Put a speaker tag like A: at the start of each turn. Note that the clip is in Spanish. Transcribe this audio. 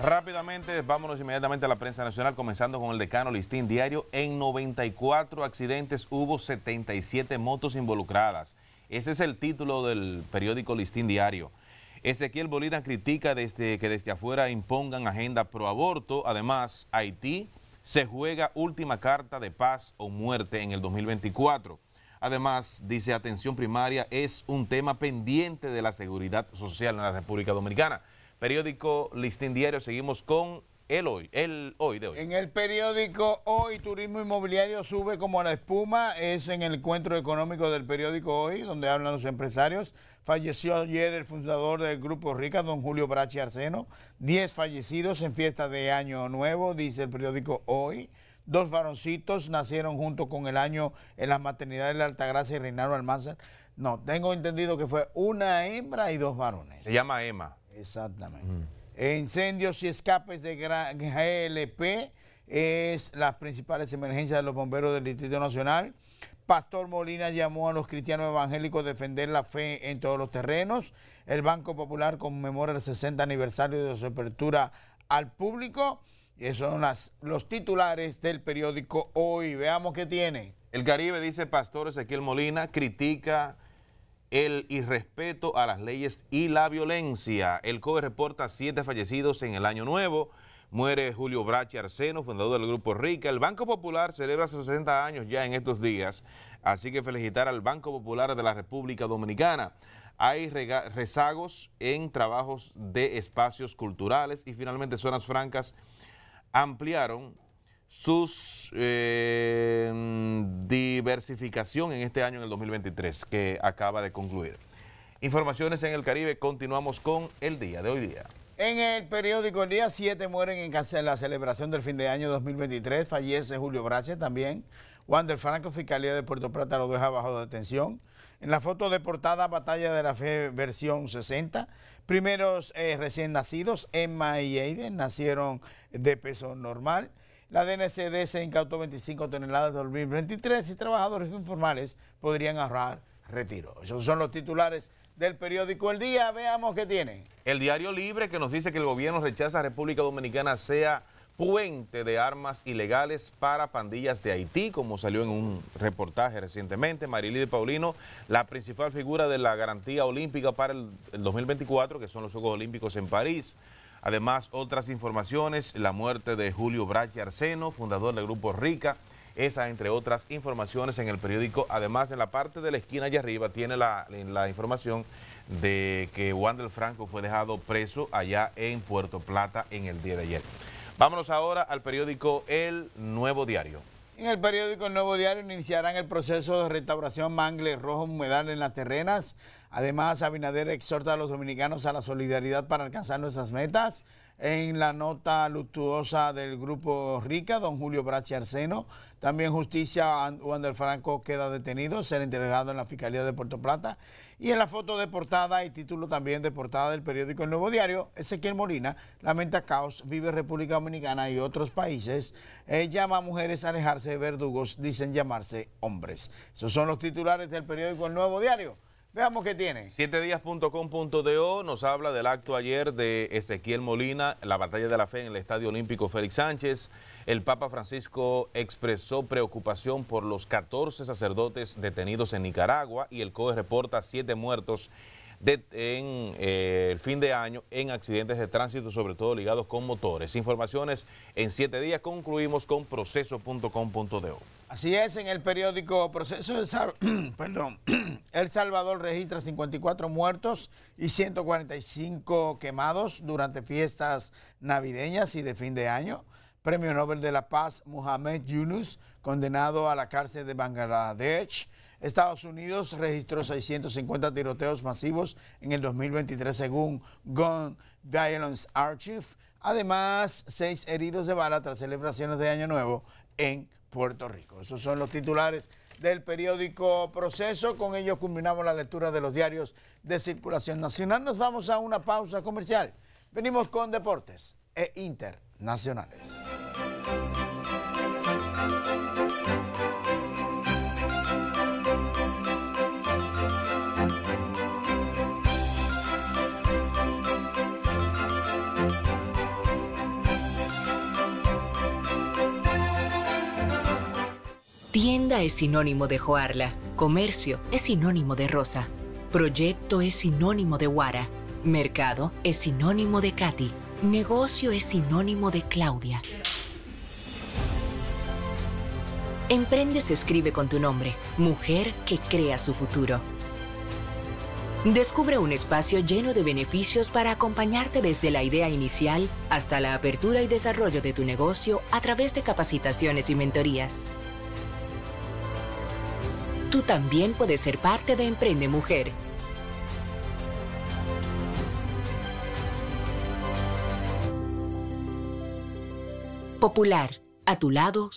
A: Rápidamente, vámonos inmediatamente a la prensa nacional, comenzando con el decano Listín Diario. En 94 accidentes hubo 77 motos involucradas. Ese es el título del periódico Listín Diario. Ezequiel Bolívar critica que desde afuera impongan agenda pro aborto. Además, Haití se juega última carta de paz o muerte en el 2024. Además, dice atención primaria es un tema pendiente de la seguridad social en la República Dominicana periódico Listín Diario. Seguimos con el hoy, el hoy de hoy.
B: En el periódico Hoy, Turismo Inmobiliario sube como la espuma. Es en el encuentro económico del periódico Hoy, donde hablan los empresarios. Falleció ayer el fundador del Grupo Rica, don Julio Brachi Arceno. Diez fallecidos en fiesta de Año Nuevo, dice el periódico Hoy. Dos varoncitos nacieron junto con el año en la maternidad de la Altagracia y Reinaro Almanzar. No, tengo entendido que fue una hembra y dos varones. Se llama Emma. Exactamente. Incendios y escapes de GLP es las principales emergencias de los bomberos del Distrito Nacional. Pastor Molina llamó a los cristianos evangélicos a defender la fe en todos los terrenos. El Banco Popular conmemora el 60 aniversario de su apertura al público. Esos son los titulares del periódico Hoy. Veamos qué tiene. El
A: Caribe dice Pastor Ezequiel Molina critica el irrespeto a las leyes y la violencia. El COE reporta siete fallecidos en el año nuevo. Muere Julio Brachi Arceno, fundador del Grupo Rica. El Banco Popular celebra sus 60 años ya en estos días, así que felicitar al Banco Popular de la República Dominicana. Hay rezagos en trabajos de espacios culturales y finalmente zonas francas ampliaron sus eh, diversificación en este año, en el 2023, que acaba de concluir. Informaciones en el Caribe, continuamos con el día de hoy día.
B: En el periódico El Día siete mueren en, en la celebración del fin de año 2023, fallece Julio Brache también. Wander Franco, Fiscalía de Puerto Plata, lo deja bajo detención. En la foto de portada, Batalla de la Fe versión 60. Primeros eh, recién nacidos, Emma y Aiden, nacieron de peso normal. La DNCD se incautó 25 toneladas de 2023 y trabajadores informales podrían ahorrar retiro. Esos son los titulares del periódico El Día. Veamos qué tiene.
A: El diario Libre que nos dice que el gobierno rechaza a República Dominicana sea puente de armas ilegales para pandillas de Haití, como salió en un reportaje recientemente. Marily de Paulino, la principal figura de la garantía olímpica para el, 2024, que son los Juegos Olímpicos en París. Además, otras informaciones, la muerte de Julio y Arceno, fundador del Grupo Rica, esa entre otras informaciones en el periódico. Además, en la parte de la esquina allá arriba tiene la, información de que Wandel Franco fue dejado preso allá en Puerto Plata en el día de ayer. Vámonos ahora al periódico El Nuevo Diario.
B: En el periódico Nuevo Diario iniciarán el proceso de restauración mangle rojo humedal en las terrenas. Además, Abinader exhorta a los dominicanos a la solidaridad para alcanzar nuestras metas en la nota luctuosa del Grupo Rica, don Julio Brachi Arceno. También Justicia, Wander Franco queda detenido, será entregado en la Fiscalía de Puerto Plata. Y en la foto de portada y título también de portada del periódico El Nuevo Diario, Ezequiel Molina lamenta caos, vive República Dominicana y otros países. Eh, llama a mujeres a alejarse de verdugos, dicen llamarse hombres. Esos son los titulares del periódico El Nuevo Diario. Veamos qué tiene. 7dias.com.do
A: nos habla del acto ayer de Ezequiel Molina, la batalla de la fe en el Estadio Olímpico Félix Sánchez. El Papa Francisco expresó preocupación por los 14 sacerdotes detenidos en Nicaragua y el COE reporta siete muertos en eh, el fin de año en accidentes de tránsito, sobre todo ligados con motores. Informaciones en siete días. Concluimos con proceso.com.de.
B: Así es, en el periódico Proceso, perdón, El Salvador registra 54 muertos y 145 quemados durante fiestas navideñas y de fin de año. Premio Nobel de la Paz Mohamed Yunus, condenado a la cárcel de Bangladesh. Estados Unidos registró 650 tiroteos masivos en el 2023 según Gun Violence Archive. Además, seis heridos de bala tras celebraciones de Año Nuevo en Puerto Rico. Esos son los titulares del periódico Proceso. Con ellos culminamos la lectura de los diarios de circulación nacional. Nos vamos a una pausa comercial. Venimos con Deportes e Inter nacionales.
A: Tienda es sinónimo de Joarla, comercio es sinónimo de Rosa, proyecto es sinónimo de Guara, mercado es sinónimo de Katy. Negocio es sinónimo de Claudia. Emprende se escribe con tu nombre, mujer que crea su futuro. Descubre un espacio lleno de beneficios para acompañarte desde la idea inicial hasta la apertura y desarrollo de tu negocio a través de capacitaciones y mentorías. Tú también puedes ser parte de Emprende Mujer Popular, a tu lado